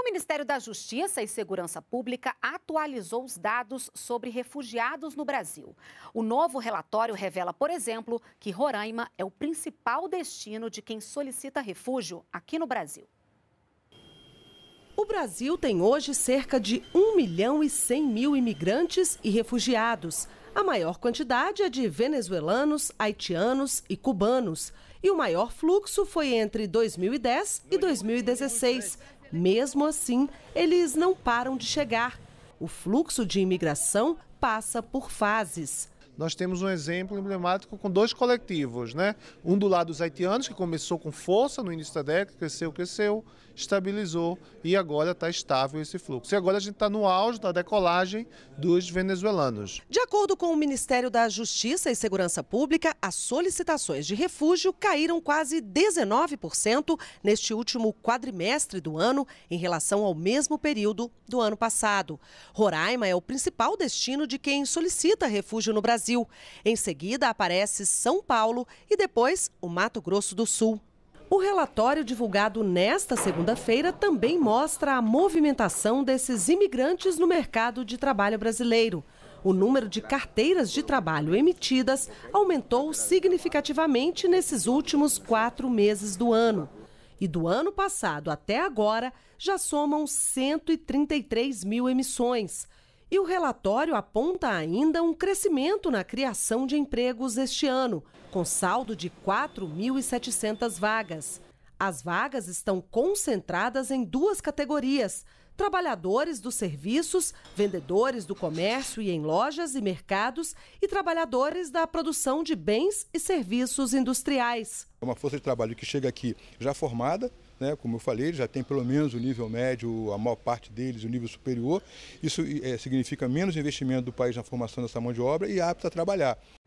O Ministério da Justiça e Segurança Pública atualizou os dados sobre refugiados no Brasil. O novo relatório revela, por exemplo, que Roraima é o principal destino de quem solicita refúgio aqui no Brasil. O Brasil tem hoje cerca de 1 milhão e 100 mil imigrantes e refugiados. A maior quantidade é de venezuelanos, haitianos e cubanos. E o maior fluxo foi entre 2010 e 2016, mesmo assim, eles não param de chegar. O fluxo de imigração passa por fases nós temos um exemplo emblemático com dois coletivos, né? Um do lado dos haitianos, que começou com força no início da década, cresceu, cresceu, estabilizou e agora está estável esse fluxo. E agora a gente está no auge da decolagem dos venezuelanos. De acordo com o Ministério da Justiça e Segurança Pública, as solicitações de refúgio caíram quase 19% neste último quadrimestre do ano em relação ao mesmo período do ano passado. Roraima é o principal destino de quem solicita refúgio no Brasil Brasil. Em seguida, aparece São Paulo e depois o Mato Grosso do Sul. O relatório divulgado nesta segunda-feira também mostra a movimentação desses imigrantes no mercado de trabalho brasileiro. O número de carteiras de trabalho emitidas aumentou significativamente nesses últimos quatro meses do ano. E do ano passado até agora, já somam 133 mil emissões. E o relatório aponta ainda um crescimento na criação de empregos este ano, com saldo de 4.700 vagas. As vagas estão concentradas em duas categorias: trabalhadores dos serviços, vendedores do comércio e em lojas e mercados, e trabalhadores da produção de bens e serviços industriais. É uma força de trabalho que chega aqui já formada, né? como eu falei, já tem pelo menos o nível médio, a maior parte deles o nível superior. Isso é, significa menos investimento do país na formação dessa mão de obra e apto a trabalhar.